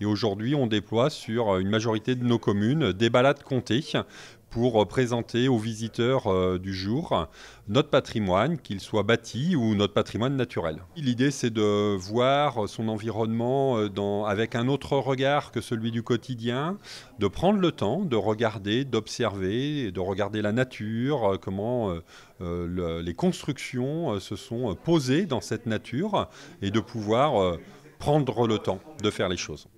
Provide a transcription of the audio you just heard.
Et aujourd'hui, on déploie sur une majorité de nos communes des balades comptées pour euh, présenter aux visiteurs euh, du jour notre patrimoine, qu'il soit bâti ou notre patrimoine naturel. L'idée, c'est de voir son environnement euh, dans, avec un autre regard que celui du quotidien, de prendre le temps de regarder, d'observer, de regarder la nature, comment les constructions se sont posées dans cette nature et de pouvoir prendre le temps de faire les choses.